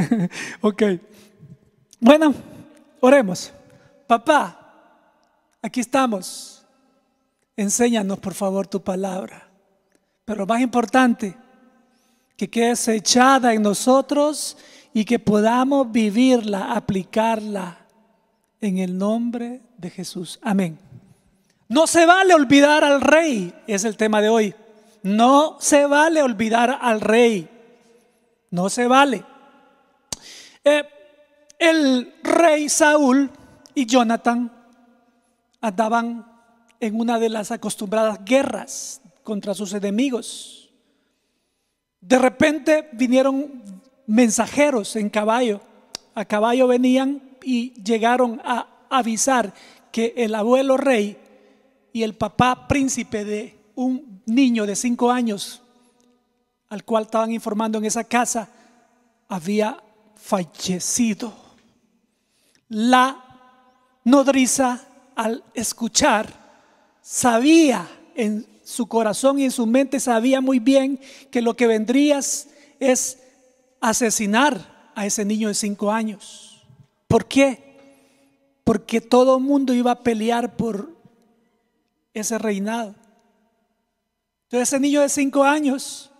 ok. Bueno, oremos. Papá, aquí estamos. Enséñanos, por favor, tu palabra. Pero más importante, que quede echada en nosotros y que podamos vivirla, aplicarla en el nombre de Jesús. Amén. No se vale olvidar al rey, es el tema de hoy. No se vale olvidar al rey. No se vale. Eh, el rey Saúl y Jonathan andaban en una de las acostumbradas guerras contra sus enemigos. De repente vinieron mensajeros en caballo. A caballo venían y llegaron a avisar que el abuelo rey y el papá príncipe de un niño de cinco años, al cual estaban informando en esa casa, había fallecido. La nodriza al escuchar sabía en su corazón y en su mente sabía muy bien que lo que vendrías es asesinar a ese niño de cinco años. ¿Por qué? Porque todo el mundo iba a pelear por ese reinado. Entonces ese niño de cinco años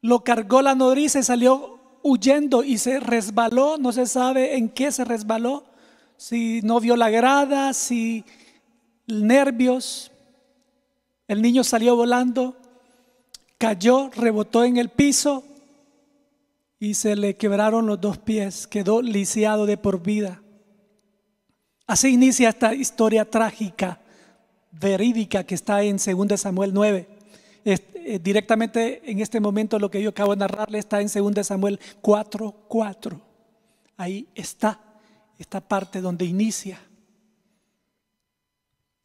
lo cargó la nodriza y salió huyendo y se resbaló, no se sabe en qué se resbaló, si no vio la grada, si nervios, el niño salió volando, cayó, rebotó en el piso y se le quebraron los dos pies, quedó lisiado de por vida. Así inicia esta historia trágica, verídica, que está en 2 Samuel 9. Eh, directamente en este momento lo que yo acabo de narrarle está en 2 Samuel 44 Ahí está esta parte donde inicia.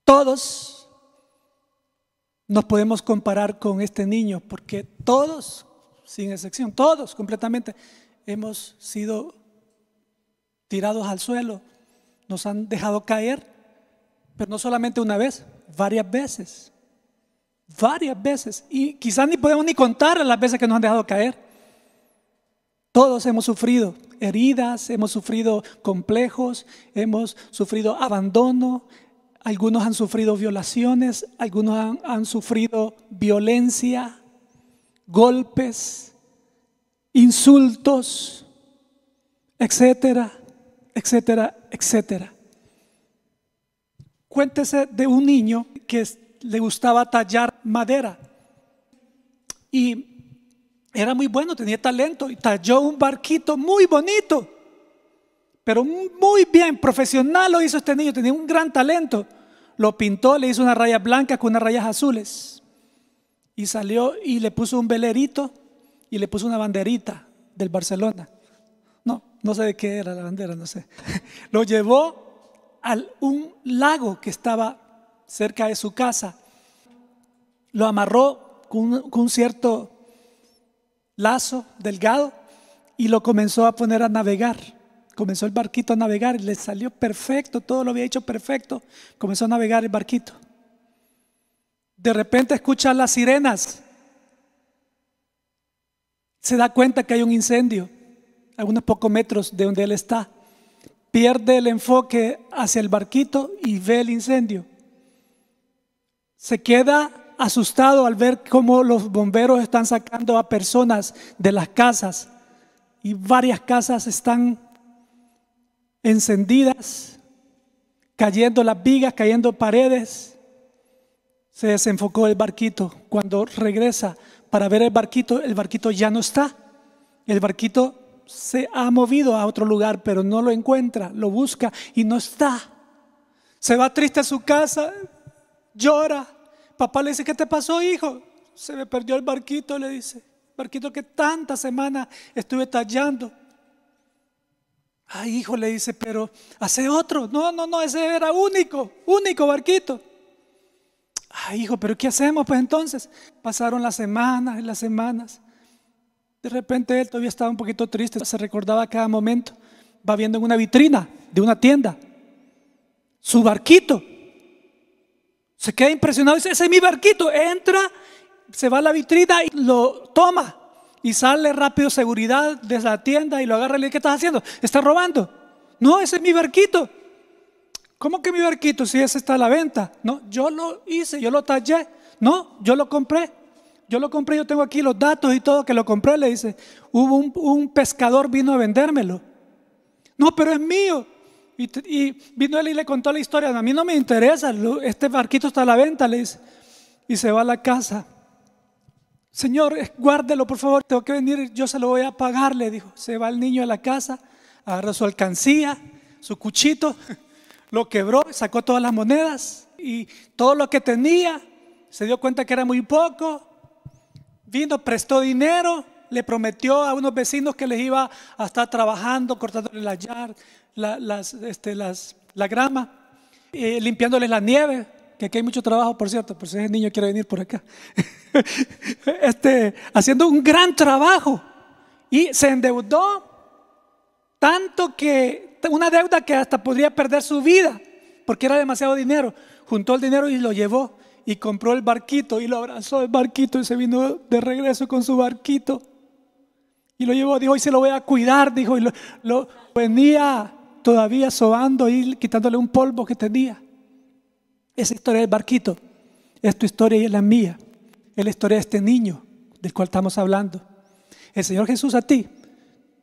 Todos nos podemos comparar con este niño porque todos, sin excepción, todos completamente hemos sido tirados al suelo, nos han dejado caer, pero no solamente una vez, varias veces. Varias veces. Y quizás ni podemos ni contar las veces que nos han dejado caer. Todos hemos sufrido heridas, hemos sufrido complejos, hemos sufrido abandono, algunos han sufrido violaciones, algunos han, sufrido violencia, golpes, insultos, etcétera, etcétera, etcétera. Cuéntese de un niño que le gustaba tallar madera. Y era muy bueno, tenía talento y talló un barquito muy bonito, pero muy bien, profesional lo hizo este niño, tenía un gran talento. Lo pintó, le hizo una raya blanca con unas rayas azules. Y salió y le puso un velerito y le puso una banderita del Barcelona. No, no sé de qué era la bandera, no sé. Lo llevó a un lago que estaba cerca de su casa. Lo amarró con, un cierto lazo delgado y lo comenzó a poner a navegar. Comenzó el barquito a navegar y le salió perfecto, todo lo había hecho perfecto. Comenzó a navegar el barquito. De repente escucha las sirenas. Se da cuenta que hay un incendio a unos pocos metros de donde él está. Pierde el enfoque hacia el barquito y ve el incendio se queda asustado al ver cómo los bomberos están sacando a personas de las casas y varias casas están encendidas, cayendo las vigas, cayendo paredes. Se desenfocó el barquito. Cuando regresa para ver el barquito, el barquito ya no está. El barquito se ha movido a otro lugar, pero no lo encuentra, lo busca y no está. Se va triste a su casa, llora. Papá le dice, ¿qué te pasó, hijo? Se me perdió el barquito, le dice. Barquito que tantas semanas estuve tallando. Ay, hijo, le dice, pero hace otro. No, no, no, ese era único, único barquito. Ay, hijo, pero ¿qué hacemos? Pues entonces pasaron las semanas y las semanas. De repente él todavía estaba un poquito triste, se recordaba cada momento. Va viendo en una vitrina de una tienda su barquito. Se queda impresionado y dice, ese es mi barquito. Entra, se va a la vitrina y lo toma. Y sale rápido seguridad de la tienda y lo agarra y le dice, ¿qué estás haciendo? Estás robando. No, ese es mi barquito. ¿Cómo que mi barquito si ese está a la venta? No, yo lo hice, yo lo tallé. No, yo lo compré. Yo lo compré, yo tengo aquí los datos y todo que lo compré. Le dice, hubo un, un pescador vino a vendérmelo. No, pero es mío. Y, vino él y le contó la historia. A mí no me interesa, este barquito está a la venta, le dice. Y se va a la casa. Señor, guárdelo, por favor, tengo que venir, yo se lo voy a pagar, le dijo. Se va el niño a la casa, agarra su alcancía, su cuchito, lo quebró, sacó todas las monedas y todo lo que tenía, se dio cuenta que era muy poco, vino, prestó dinero le prometió a unos vecinos que les iba a estar trabajando, cortándole la, yard, las, este, las, la grama, eh, limpiándoles la nieve, que aquí hay mucho trabajo, por cierto, por si ese niño quiere venir por acá. este, haciendo un gran trabajo. Y se endeudó tanto que una deuda que hasta podría perder su vida, porque era demasiado dinero. Juntó el dinero y lo llevó y compró el barquito y lo abrazó el barquito y se vino de regreso con su barquito. Y lo llevó, dijo, hoy se lo voy a cuidar, dijo, y lo, venía todavía sobando y quitándole un polvo que tenía. Esa historia del barquito es tu historia y es la mía. Es la historia de este niño del cual estamos hablando. El Señor Jesús a ti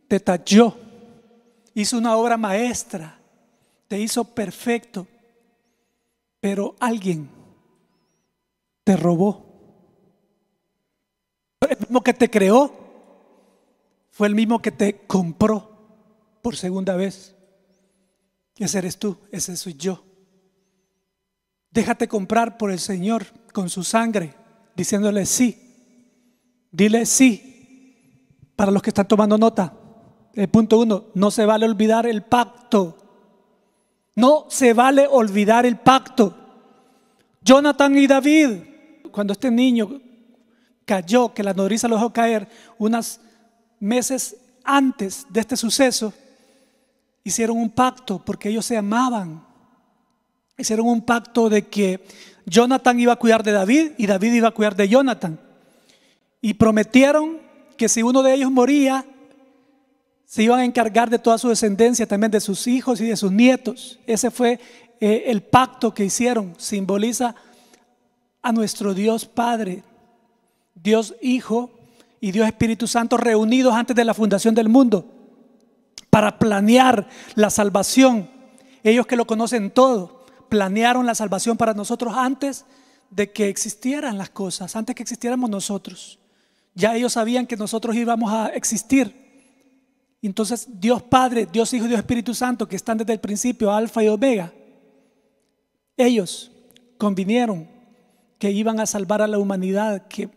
te talló, hizo una obra maestra, te hizo perfecto, pero alguien te robó. El mismo que te creó fue el mismo que te compró por segunda vez. Ese eres tú, ese soy yo. Déjate comprar por el Señor con su sangre, diciéndole sí. Dile sí. Para los que están tomando nota, el punto uno, no se vale olvidar el pacto. No se vale olvidar el pacto. Jonathan y David, cuando este niño cayó, que la nodriza lo dejó caer, unas meses antes de este suceso, hicieron un pacto porque ellos se amaban. Hicieron un pacto de que Jonathan iba a cuidar de David y David iba a cuidar de Jonathan. Y prometieron que si uno de ellos moría, se iban a encargar de toda su descendencia, también de sus hijos y de sus nietos. Ese fue eh, el pacto que hicieron. Simboliza a nuestro Dios Padre, Dios Hijo y Dios Espíritu Santo reunidos antes de la fundación del mundo para planear la salvación. Ellos que lo conocen todo, planearon la salvación para nosotros antes de que existieran las cosas, antes que existiéramos nosotros. Ya ellos sabían que nosotros íbamos a existir. Entonces Dios Padre, Dios Hijo Dios Espíritu Santo, que están desde el principio, Alfa y Omega, ellos convinieron que iban a salvar a la humanidad, que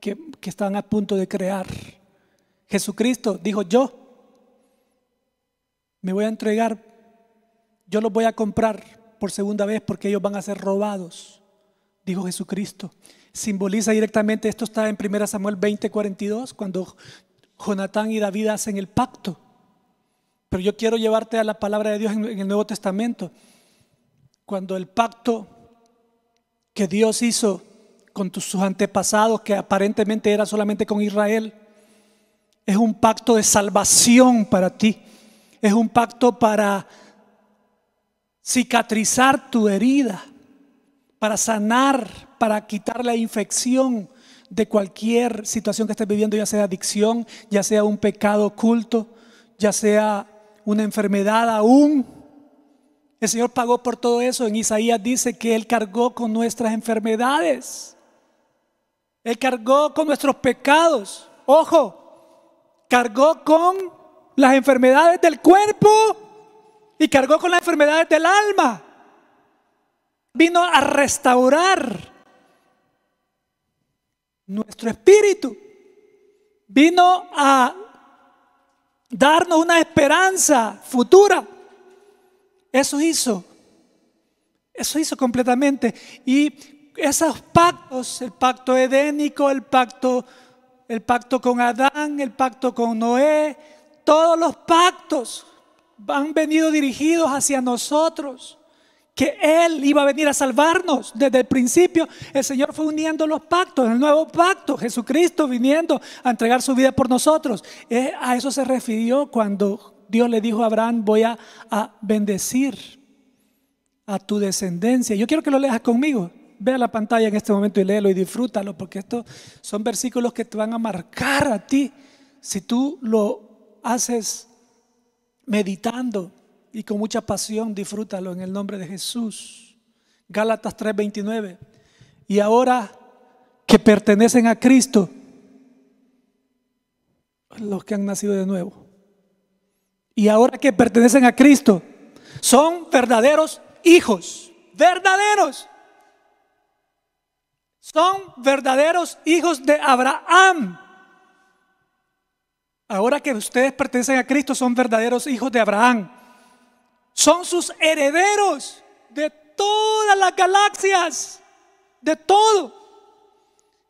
que, están a punto de crear. Jesucristo dijo, yo me voy a entregar, yo los voy a comprar por segunda vez porque ellos van a ser robados, dijo Jesucristo. Simboliza directamente, esto está en 1 Samuel 20.42 cuando Jonatán y David hacen el pacto. Pero yo quiero llevarte a la palabra de Dios en el Nuevo Testamento. Cuando el pacto que Dios hizo con sus antepasados, que aparentemente era solamente con Israel. Es un pacto de salvación para ti. Es un pacto para cicatrizar tu herida, para sanar, para quitar la infección de cualquier situación que estés viviendo, ya sea adicción, ya sea un pecado oculto, ya sea una enfermedad aún. El Señor pagó por todo eso. En Isaías dice que Él cargó con nuestras enfermedades él cargó con nuestros pecados. Ojo, cargó con las enfermedades del cuerpo y cargó con las enfermedades del alma. Vino a restaurar nuestro espíritu. Vino a darnos una esperanza futura. Eso hizo. Eso hizo completamente. Y esos pactos, el pacto edénico, el pacto, el pacto con Adán, el pacto con Noé, todos los pactos han venido dirigidos hacia nosotros, que Él iba a venir a salvarnos. Desde el principio el Señor fue uniendo los pactos, el nuevo pacto, Jesucristo viniendo a entregar su vida por nosotros. Eh, a eso se refirió cuando Dios le dijo a Abraham, voy a, a bendecir a tu descendencia. Yo quiero que lo leas conmigo. Ve a la pantalla en este momento y léelo y disfrútalo, porque estos son versículos que te van a marcar a ti si tú lo haces meditando y con mucha pasión. Disfrútalo en el nombre de Jesús. Gálatas 3:29. Y ahora que pertenecen a Cristo, los que han nacido de nuevo, y ahora que pertenecen a Cristo, son verdaderos hijos, verdaderos son verdaderos hijos de Abraham. Ahora que ustedes pertenecen a Cristo, son verdaderos hijos de Abraham. Son sus herederos de todas las galaxias, de todo.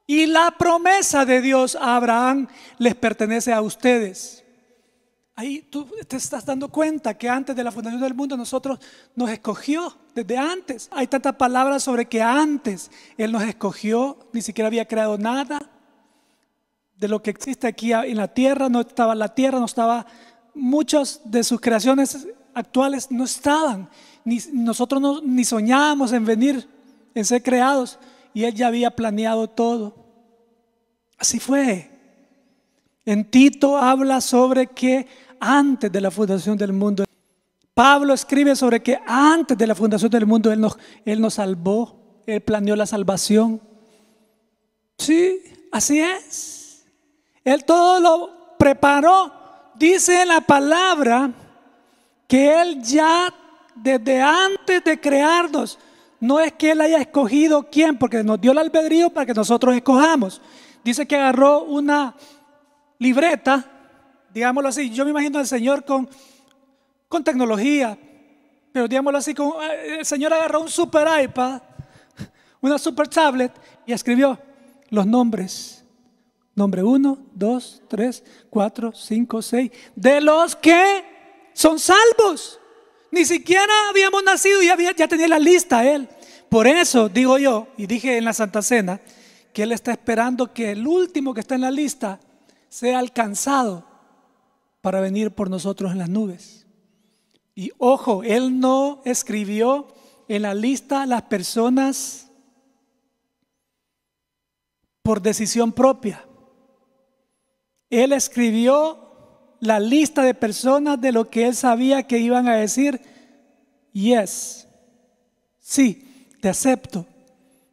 Y la promesa de Dios a Abraham les pertenece a ustedes. Ahí tú te estás dando cuenta que antes de la fundación del mundo nosotros nos escogió desde antes. Hay tantas palabras sobre que antes Él nos escogió, ni siquiera había creado nada de lo que existe aquí en la tierra, no estaba la tierra, no estaba, muchas de sus creaciones actuales no estaban, ni, nosotros ni soñábamos en venir, en ser creados, y Él ya había planeado todo. Así fue. En Tito habla sobre que antes de la fundación del mundo. Pablo escribe sobre que antes de la fundación del mundo Él nos, él nos salvó, Él planeó la salvación. Sí, así es. Él todo lo preparó. Dice en la palabra que Él ya desde antes de crearnos, no es que Él haya escogido quién, porque nos dio el albedrío para que nosotros escojamos. Dice que agarró una libreta digámoslo así. Yo me imagino al Señor con, tecnología, pero digámoslo así, ah, el Señor agarró un super iPad, una super tablet y escribió los nombres. Nombre 1, 2, 3, 4, 5, 6. De los que son salvos. Ni siquiera habíamos nacido y ya tenía la lista él. Por eso digo yo, y dije en la Santa Cena, que él está esperando que el último que está en la lista sea alcanzado para venir por nosotros en las nubes. Y ojo, Él no escribió en la lista las personas por decisión propia. Él escribió la lista de personas de lo que él sabía que iban a decir, yes, sí, te acepto,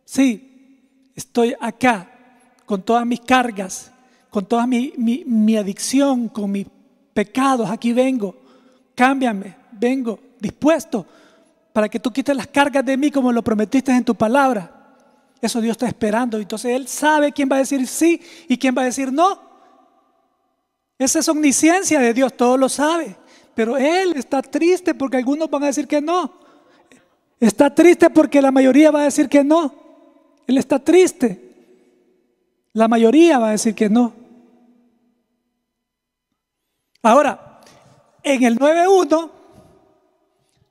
sí, estoy acá con todas mis cargas, con toda mi, adicción, con mi pecados, aquí vengo, cámbiame, vengo, dispuesto para que tú quites las cargas de mí como lo prometiste en tu palabra. Eso Dios está esperando. Entonces Él sabe quién va a decir sí y quién va a decir no. Esa es omnisciencia de Dios, todo lo sabe. Pero Él está triste porque algunos van a decir que no. Está triste porque la mayoría va a decir que no. Él está triste. La mayoría va a decir que no. Ahora, en el 9.1,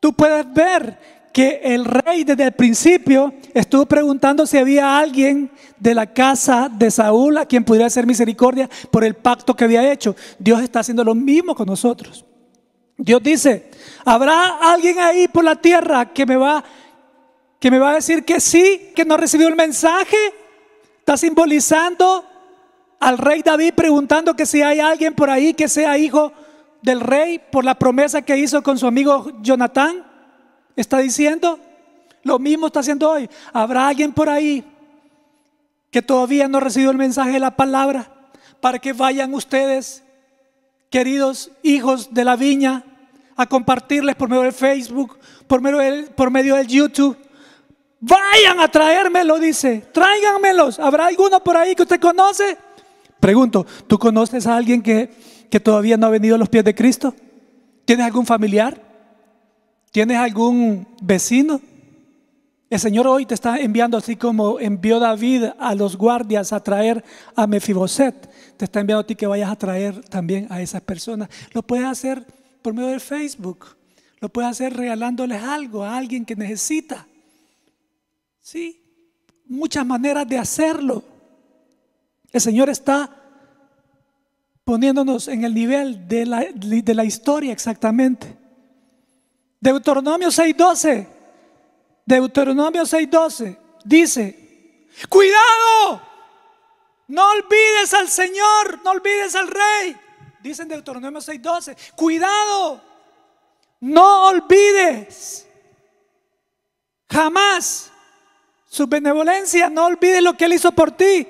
tú puedes ver que el rey desde el principio estuvo preguntando si había alguien de la casa de Saúl a quien pudiera hacer misericordia por el pacto que había hecho. Dios está haciendo lo mismo con nosotros. Dios dice, ¿habrá alguien ahí por la tierra que me va, que me va a decir que sí, que no recibió el mensaje? Está simbolizando al rey David preguntando que si hay alguien por ahí que sea hijo del rey por la promesa que hizo con su amigo Jonatán. Está diciendo, lo mismo está haciendo hoy. Habrá alguien por ahí que todavía no recibió el mensaje de la palabra para que vayan ustedes, queridos hijos de la viña, a compartirles por medio de Facebook, por medio del, por medio del YouTube. Vayan a traérmelo, dice. Tráiganmelos. ¿Habrá alguno por ahí que usted conoce? Pregunto, ¿tú conoces a alguien que, todavía no ha venido a los pies de Cristo? ¿Tienes algún familiar? ¿Tienes algún vecino? El Señor hoy te está enviando, así como envió David a los guardias a traer a Mefiboset, te está enviando a ti que vayas a traer también a esas personas. Lo puedes hacer por medio de Facebook, lo puedes hacer regalándoles algo a alguien que necesita. Sí, muchas maneras de hacerlo. El Señor está poniéndonos en el nivel de la, historia exactamente. Deuteronomio 6.12. Deuteronomio 6.12 dice, cuidado, no olvides al Señor, no olvides al Rey. Dicen Deuteronomio 6.12, cuidado, no olvides jamás su benevolencia, no olvides lo que Él hizo por ti.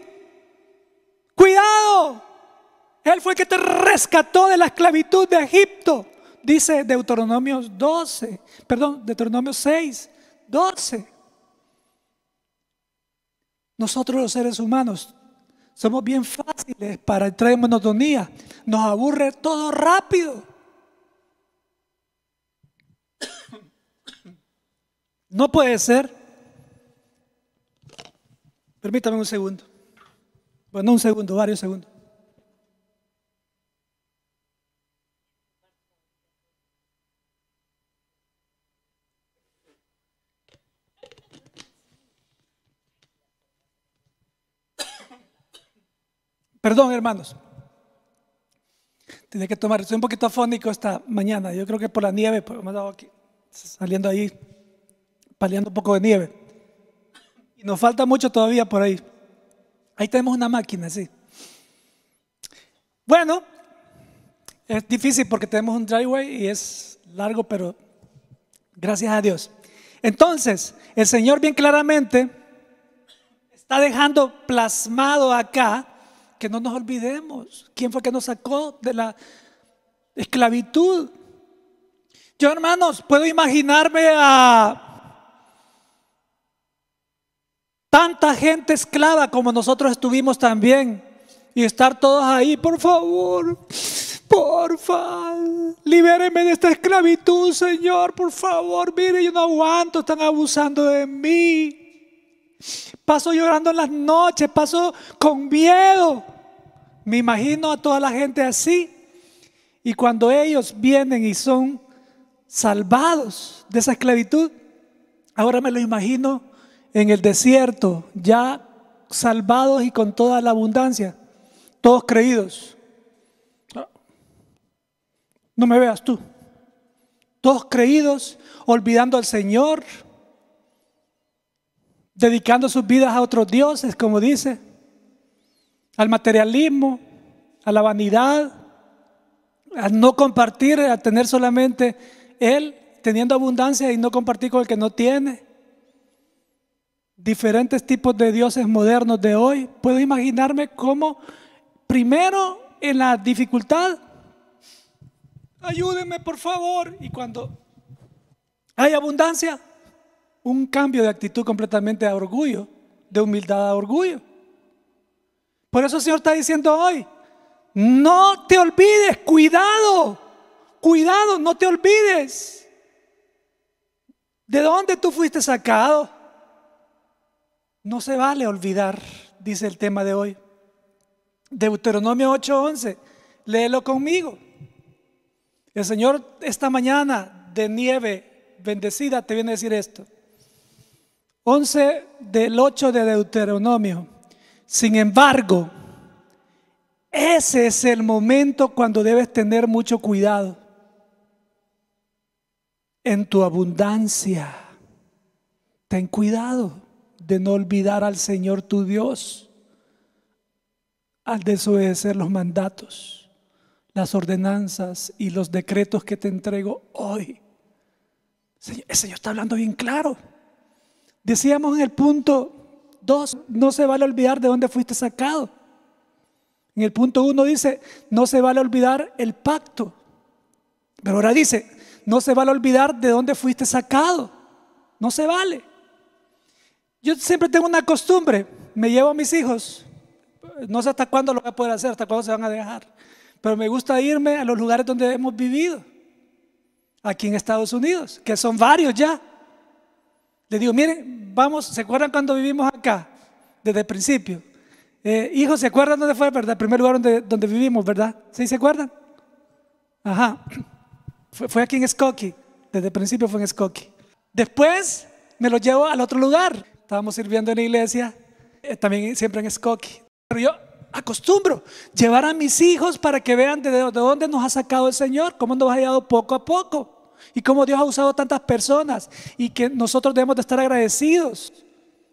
Cuidado, Él fue el que te rescató de la esclavitud de Egipto. Dice Deuteronomio 12, perdón, Deuteronomio 6, 12. Nosotros los seres humanos somos bien fáciles para entrar en monotonía. Nos aburre todo rápido. No puede ser. Permítame un segundo. Bueno, un segundo, varios segundos. Perdón, hermanos. Tenía que tomar, estoy un poquito afónico esta mañana. Yo creo que por la nieve, pues, hemos dado saliendo ahí, paliando un poco de nieve. Y nos falta mucho todavía por ahí. Ahí tenemos una máquina, sí. Bueno, es difícil porque tenemos un driveway y es largo, pero gracias a Dios. Entonces, el Señor bien claramente está dejando plasmado acá que no nos olvidemos quién fue que nos sacó de la esclavitud. Yo, hermanos, puedo imaginarme a Tanta gente esclava como nosotros estuvimos también. Y estar todos ahí, por favor, por favor. libérenme de esta esclavitud, Señor, por favor, mire, yo no aguanto, están abusando de mí. Paso llorando en las noches, paso con miedo. Me imagino a toda la gente así. Y cuando ellos vienen y son salvados de esa esclavitud, ahora me lo imagino en el desierto, ya salvados y con toda la abundancia, todos creídos. No me veas tú. Todos creídos, olvidando al Señor, dedicando sus vidas a otros dioses, como dice, al materialismo, a la vanidad, a no compartir, a tener solamente Él, teniendo abundancia y no compartir con el que no tiene diferentes tipos de dioses modernos de hoy, puedo imaginarme cómo primero en la dificultad, ayúdenme por favor, y cuando hay abundancia, un cambio de actitud completamente a orgullo, de humildad a orgullo. Por eso el Señor está diciendo hoy, no te olvides, cuidado, cuidado, no te olvides de dónde tú fuiste sacado. No se vale olvidar, dice el tema de hoy. Deuteronomio 8:11, léelo conmigo. El Señor esta mañana de nieve bendecida te viene a decir esto. 11 del 8 de Deuteronomio. Sin embargo, ese es el momento cuando debes tener mucho cuidado en tu abundancia. Ten cuidado de no olvidar al Señor tu Dios al desobedecer los mandatos, las ordenanzas y los decretos que te entrego hoy. El Señor está hablando bien claro. Decíamos en el punto 2, no se vale olvidar de dónde fuiste sacado. En el punto 1 dice, no se vale olvidar el pacto. Pero ahora dice, no se vale olvidar de dónde fuiste sacado. No se vale. Yo siempre tengo una costumbre, me llevo a mis hijos, no sé hasta cuándo lo voy a poder hacer, hasta cuándo se van a dejar, pero me gusta irme a los lugares donde hemos vivido, aquí en Estados Unidos, que son varios ya. le digo, miren, vamos, ¿se acuerdan cuando vivimos acá? Desde el principio. Eh, hijos, ¿se acuerdan dónde fue, verdad? El primer lugar donde, donde vivimos, ¿verdad? ¿Sí se acuerdan? Ajá. Fue, aquí en Skokie. Desde el principio fue en Skokie. Después me lo llevo al otro lugar estábamos sirviendo en la iglesia, eh, también siempre en Skokie. Pero yo acostumbro llevar a mis hijos para que vean de, dónde nos ha sacado el Señor, cómo nos ha llevado poco a poco y cómo Dios ha usado tantas personas y que nosotros debemos de estar agradecidos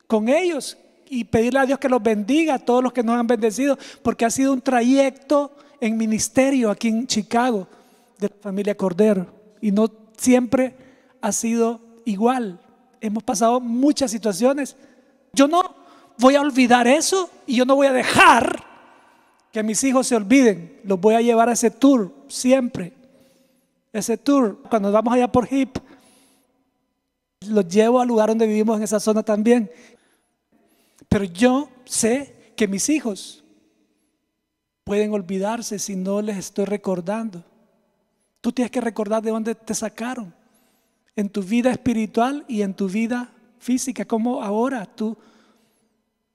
con ellos y pedirle a Dios que los bendiga a todos los que nos han bendecido, porque ha sido un trayecto en ministerio aquí en Chicago de la familia Cordero y no siempre ha sido igual hemos pasado muchas situaciones. Yo no voy a olvidar eso y yo no voy a dejar que mis hijos se olviden. Los voy a llevar a ese tour siempre. Ese tour, cuando vamos allá por HIP, los llevo al lugar donde vivimos en esa zona también. Pero yo sé que mis hijos pueden olvidarse si no les estoy recordando. Tú tienes que recordar de dónde te sacaron en tu vida espiritual y en tu vida física, como ahora tú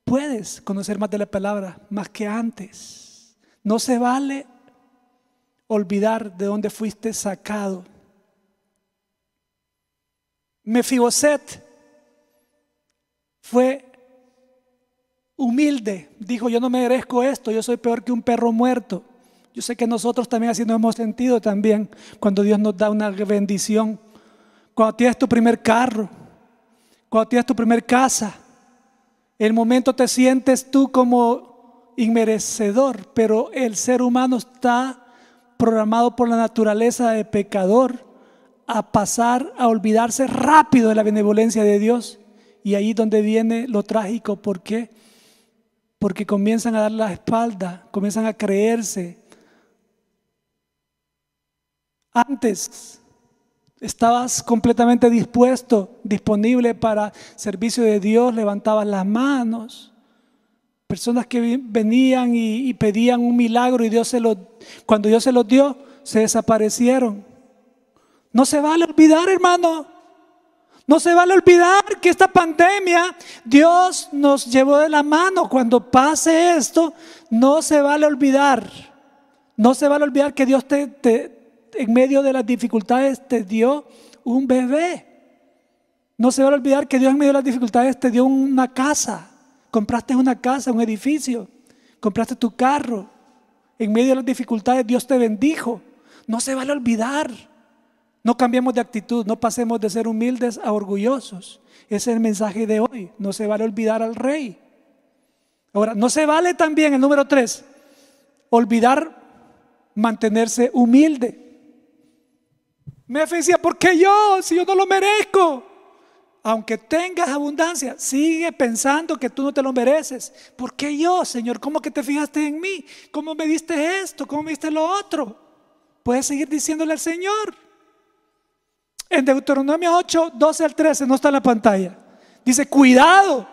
puedes conocer más de la palabra, más que antes. No se vale olvidar de dónde fuiste sacado. Mefiboset fue humilde, dijo, yo no me merezco esto, yo soy peor que un perro muerto. Yo sé que nosotros también así nos hemos sentido también cuando Dios nos da una bendición cuando tienes tu primer carro, cuando tienes tu primer casa, el momento te sientes tú como inmerecedor, pero el ser humano está programado por la naturaleza de pecador a pasar a olvidarse rápido de la benevolencia de Dios. Y ahí donde viene lo trágico, ¿por qué? Porque comienzan a dar la espalda, comienzan a creerse. Antes Estabas completamente dispuesto, disponible para servicio de Dios, levantabas las manos. Personas que venían y, pedían un milagro y Dios se lo, cuando Dios se los dio, se desaparecieron. No se vale olvidar, hermano. No se vale olvidar que esta pandemia Dios nos llevó de la mano. Cuando pase esto, no se vale olvidar. No se vale olvidar que Dios te, te, en medio de las dificultades te dio un bebé. No se va a olvidar que Dios en medio de las dificultades te dio una casa. Compraste una casa, un edificio. Compraste tu carro. En medio de las dificultades Dios te bendijo. No se a olvidar. No cambiemos de actitud, no pasemos de ser humildes a orgullosos. Ese es el mensaje de hoy. No se vale olvidar al rey. Ahora, no se vale también el número tres, olvidar mantenerse humilde. Me decía, ¿por qué yo? Si yo no lo merezco. Aunque tengas abundancia, sigue pensando que tú no te lo mereces. ¿Por qué yo, Señor? ¿Cómo que te fijaste en mí? ¿Cómo me diste esto? ¿Cómo me diste lo otro? Puedes seguir diciéndole al Señor. En Deuteronomio 8, 12 al 13, no está en la pantalla. Dice, cuidado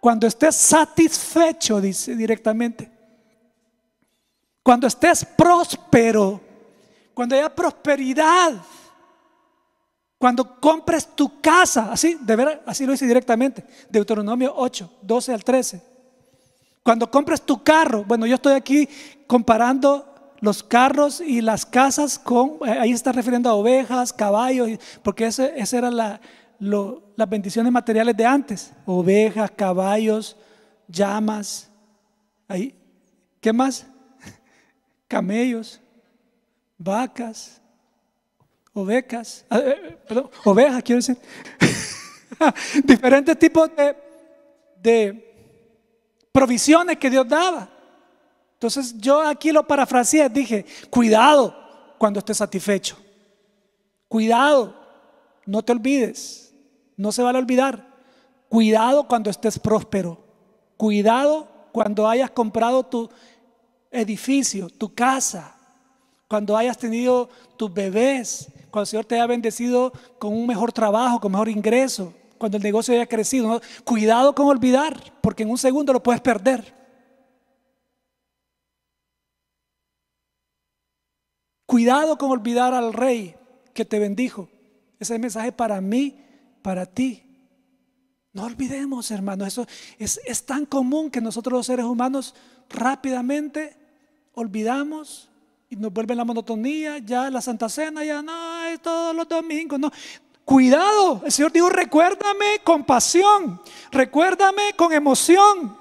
cuando estés satisfecho, dice directamente. Cuando estés próspero cuando haya prosperidad, cuando compres tu casa, así, de ver, así lo dice directamente, Deuteronomio 8, 12 al 13. Cuando compres tu carro, bueno, yo estoy aquí comparando los carros y las casas con, eh, ahí está refiriendo a ovejas, caballos, porque ese, esa eran la, las bendiciones materiales de antes, ovejas, caballos, llamas, ahí, ¿qué más? Camellos vacas, ovejas, eh, perdón, ovejas quiero decir, diferentes tipos de, de provisiones que Dios daba. Entonces yo aquí lo parafraseé, dije, cuidado cuando estés satisfecho, cuidado, no te olvides, no se vale olvidar, cuidado cuando estés próspero, cuidado cuando hayas comprado tu edificio, tu casa, cuando hayas tenido tus bebés, cuando el Señor te haya bendecido con un mejor trabajo, con mejor ingreso, cuando el negocio haya crecido. Cuidado con olvidar, porque en un segundo lo puedes perder. Cuidado con olvidar al rey que te bendijo. Ese es el mensaje para mí, para ti. No olvidemos, hermano eso es tan común que nosotros los seres humanos rápidamente olvidamos y nos vuelve la monotonía, ya la Santa Cena, ya no, es todos los domingos, no. Cuidado, el Señor dijo, recuérdame con pasión, recuérdame con emoción.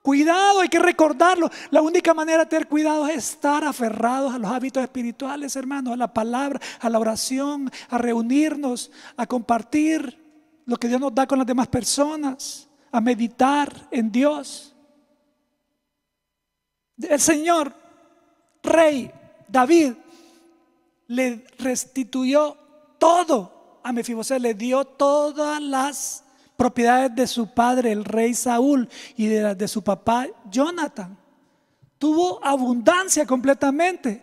Cuidado, hay que recordarlo. La única manera de tener cuidado es estar aferrados a los hábitos espirituales, hermanos, a la palabra, a la oración, a reunirnos, a compartir lo que Dios nos da con las demás personas, a meditar en Dios. El Señor rey David le restituyó todo a Mefiboset, le dio todas las propiedades de su padre, el rey Saúl, y de las de su papá Jonathan. Tuvo abundancia completamente.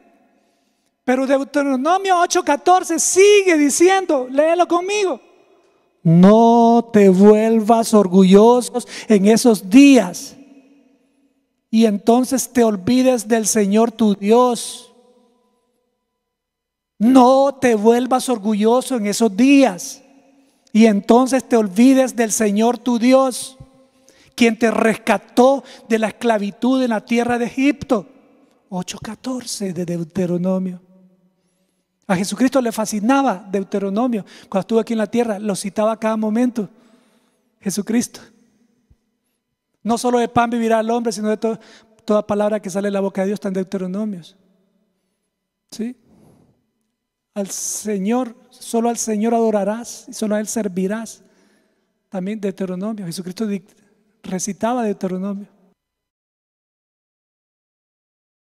Pero Deuteronomio 8:14 sigue diciendo, léelo conmigo. No te vuelvas orgullosos en esos días y entonces te olvides del Señor tu Dios. No te vuelvas orgulloso en esos días y entonces te olvides del Señor tu Dios, quien te rescató de la esclavitud en la tierra de Egipto. 8.14 de Deuteronomio. A Jesucristo le fascinaba Deuteronomio. Cuando estuvo aquí en la tierra, lo citaba a cada momento. Jesucristo. No solo de pan vivirá el hombre, sino de toda palabra que sale de la boca de Dios, está en Deuteronomios. ¿Sí? Al Señor, solo al Señor adorarás y solo a Él servirás. También Deuteronomio, Jesucristo recitaba Deuteronomio.